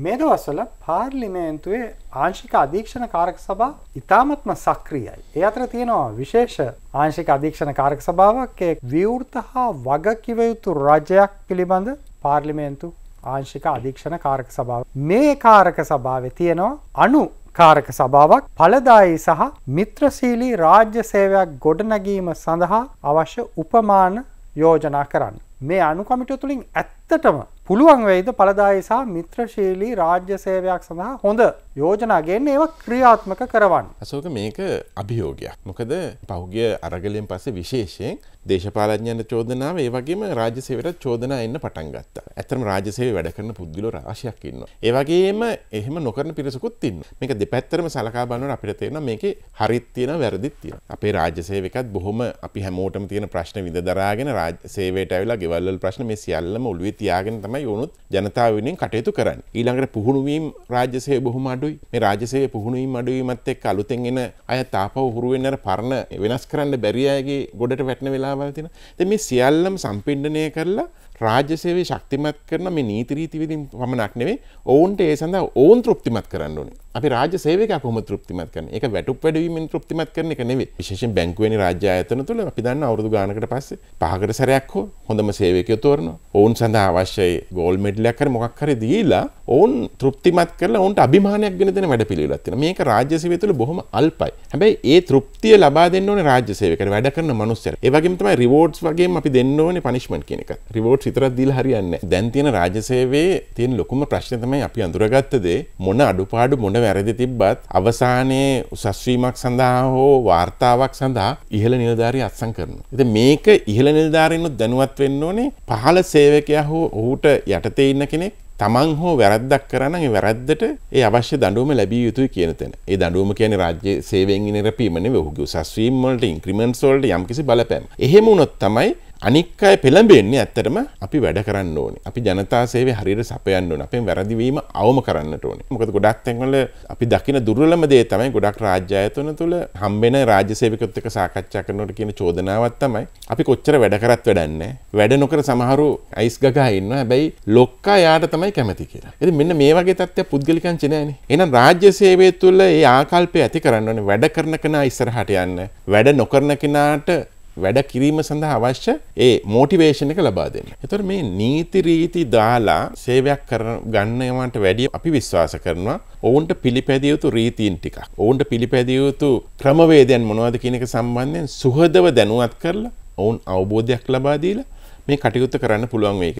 මේ දවස්වල පාර්ලිමේන්තුවේ ආංශික අධීක්ෂණ කාරක සභා ඉතාමත්ම සක්‍රියයි. ඒ අතර තියෙනවා විශේෂ ආංශික අධීක්ෂණ කාරක සභාවක් ඒ විවෘත හා වගකිව යුතු රජයක් පිළිබඳ පාර්ලිමේන්තු ආංශික අධීක්ෂණ කාරක සභාව. මේ කාරක සභාවේ තියෙනවා අනු කාරක සභාවක් පලදායි සහ මිත්‍රශීලී රාජ්‍ය සේවයක් ගොඩනැගීම සඳහා අවශ්‍ය උපමාන යෝජනා කරන්න. මේ අනුකමිටය තුළින් ඇත්තටම පුළුවන් වෙයිද පලදායසා මිත්‍රශීලී රාජ්‍ය සේවයක් සඳහා හොඳ යෝජනාගෙන් ඒව ක්‍රියාත්මක කරවන්න. ඇසෝක මේක අභියෝගයක් මොකද පෞග්‍ය අරගලෙන් පස්සේ විශේෂයෙන් දේශපාලඥන්න චෝදනාව ඒවගේම රාජසේවට චෝදනා එන්න පටන් ගත්තා. ඇතරම රාජසේ වැඩ කරන පුද්ගල රාශයක් ඉන්න. ඒවගේම එහෙම නොකරන පිරිසකුත් ඉන්න මේක දෙපැත්තරම සලකා බලන්න අපිට තියෙන මේක හරිත් තියෙන වැරදිත් තියෙන. අපේ රාජසේවකත් බොහොම අපි හැමෝටම තියෙන ප්‍රශ්න විඳ දරාගෙන රාජ සේවයට ඇවිලා ගෙව ගෙවල්ල ප්‍රශ්න මේ සියල්ලම ඔලුවේ තියාගෙන තමයි ඕනුත් ජනතාවෙන් කටයුතු කරන්න. ඊළඟට පුහුණුවීම් රාජ්‍යසය බොහොම අඩුයි මේ රාජසය පුහුණුවීම් අඩුවීමත් එක් අලුතෙන් එන අය තාපව හුරුවෙන්නට පරණ වෙනස් කරන්න බැරියගේ ගොඩට වැටන වෙලාවල් තින ද මේ සියල්ලම් සම්පෙන්ඩනය කරලා රාජ්‍ය සේවේ ශක්තිමත් කරන මේ නීතිරීතිවිදින් පමණක් නෙවේ ඔවුන්ට ඒ සඳ ඔවුන් තෘප්තිමත් කරන්න අපි රාජ සේවක කොම තෘප්තිමත් කරන එක වැටුප වැඩවීමෙන් තෘප්තිමත් කරන එක නෙවේ විශේෂෙන් බැංකුවනි රාජ්‍ය ආයතන තුළ අපි දන්න අවුරදු ගානකට පස්සේ පහකට සැරයක් හෝ හොඳම සේවකය තෝරන ඔවුන් සඳ අවශ්‍යයි ගෝල් මෙඩලයක් කර මොකක් හරි දීලා ඔවුන් තෘප්තිමත් කරලා ඔවුන්ට අභිමානයක් ගෙන දෙන වැඩ පිළිවෙලක් තියෙනවා මේක රාජ්‍ය සේවය තුළ බොහොම අල්පයි හැබැයි ඒ තෘප්තිය ලබා දෙන්න ඕනේ රාජ්‍ය සේවකයකට වැඩ කරන මනුස්සයර ඒ වගේම තමයි රිවෝඩ්ස් වගේම අපි දෙන්න ඕනේ පනිෂ්මන්ට් කියන එක රිවෝඩ්ස් විතරත් දීලා හරියන්නේ දැන් තියෙන රාජ්‍ය සේවයේ තියෙන ලොකුම ප්‍රශ්නේ තමයි අපි අඳුරගත්ත දේ මොන අඩුපාඩු මොන වැරදි තිබ්බත් අවසානයේ උසස් වීමක් සඳහා හෝ වාර්තාවක් සඳහා ඉහළ නිලධාරී අත්සන් කරනවා. ඉතින් මේක ඉහළ නිලධාරීන්ව දැනුවත් වෙන්න ඕනේ පහළ සේවකයා හෝ ඔහුට යටතේ ඉන්න කෙනෙක් තමන් හෝ වැරද්දක් කරන වැරද්දට ඒ අවශ්‍ය දඩුවම ලැබිය යුතුයි කියනතන ඒ දඩුවම කියන රාජ්‍ය සේවෙන් නිරපීමන හුගේ සස්වීම්මලට ඉන්ක්‍රමෙන්ට්සෝල්ට යම්කිසි බලපෑම් එහෙම උනොත් තමයි අනික් අය පෙළඹෙන්නේ ඇත්තටම අපි වැඩ කරන්න ඕනේ. අපි ජනතා සේවය හරියට සපයන්න ඕනේ. අපෙන් වැරදි වීම අවම කරන්නට ඕනේ. මොකද ගොඩක් තැන්වල අපි දකින දුර්වලම දේ තමයි ගොඩක් රාජ්‍ය ආයතන තුල හම්බෙන රාජ්‍ය සේවකයොත් එක්ක සාකච්ඡා කරනකොට කියන චෝදනාවක් තමයි අපි කොච්චර වැඩ කරත් වැඩක් නැහැ. වැඩ නොකර සමහරු අයිස් ගගා ඉන්නවා. හැබැයි ලොක්කා යාට තමයි කැමති කියලා. ඉතින් මෙන්න මේ වගේ තත්ත්වයක් පුද්ගලිකංච නැහැනේ. එහෙනම් රාජ්‍ය සේවය තුල මේ ආකල්පය ඇති කරන්න ඕනේ. වැඩ කරන කෙනා ඉස්සරහට යන්න. වැඩ නොකරන කෙනාට වැඩ කිරීම සඳහා අවශ්‍ය ඒ මෝටිවේෂණ එක ලබා දෙන්න. එතකොට මේ නීති රීති දාලා සේවයක් කර ගන්නවට වැඩිය අපි විශ්වාස කරනවා ඔවුන්ට පිළිපැදිය යුතු රීතීන් ටිකක්. ඔවුන්ට පිළිපැදිය යුතු ක්‍රමවේදයන් මොනවද කියන එක සම්බන්ධයෙන් සුහදව දැනුවත් කරලා ඔවුන් අවබෝධයක් ලබා දීලා මේ කටයුත්ත කරන්න පුළුවන් වෙයි.